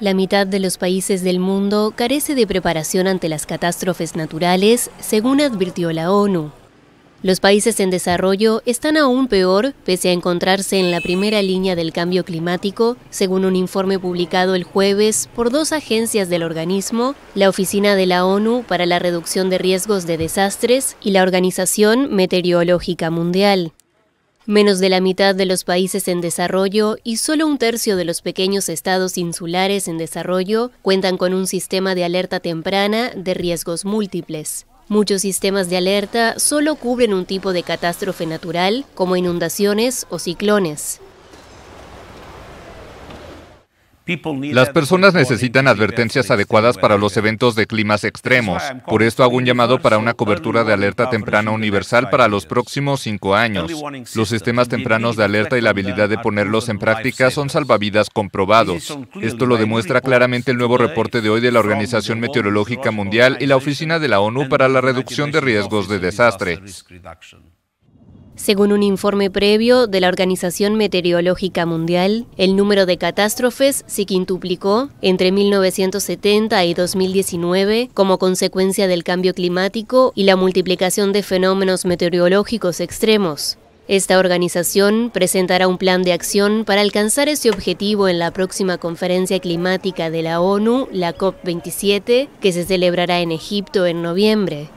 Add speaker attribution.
Speaker 1: La mitad de los países del mundo carece de preparación ante las catástrofes naturales, según advirtió la ONU. Los países en desarrollo están aún peor pese a encontrarse en la primera línea del cambio climático, según un informe publicado el jueves por dos agencias del organismo, la Oficina de la ONU para la Reducción de Riesgos de Desastres y la Organización Meteorológica Mundial. Menos de la mitad de los países en desarrollo y solo un tercio de los pequeños estados insulares en desarrollo cuentan con un sistema de alerta temprana de riesgos múltiples. Muchos sistemas de alerta solo cubren un tipo de catástrofe natural, como inundaciones o ciclones.
Speaker 2: Las personas necesitan advertencias adecuadas para los eventos de climas extremos. Por esto hago un llamado para una cobertura de alerta temprana universal para los próximos cinco años. Los sistemas tempranos de alerta y la habilidad de ponerlos en práctica son salvavidas comprobados. Esto lo demuestra claramente el nuevo reporte de hoy de la Organización Meteorológica Mundial y la Oficina de la ONU para la Reducción de Riesgos de Desastre.
Speaker 1: Según un informe previo de la Organización Meteorológica Mundial, el número de catástrofes se quintuplicó entre 1970 y 2019 como consecuencia del cambio climático y la multiplicación de fenómenos meteorológicos extremos. Esta organización presentará un plan de acción para alcanzar ese objetivo en la próxima conferencia climática de la ONU, la COP27, que se celebrará en Egipto en noviembre.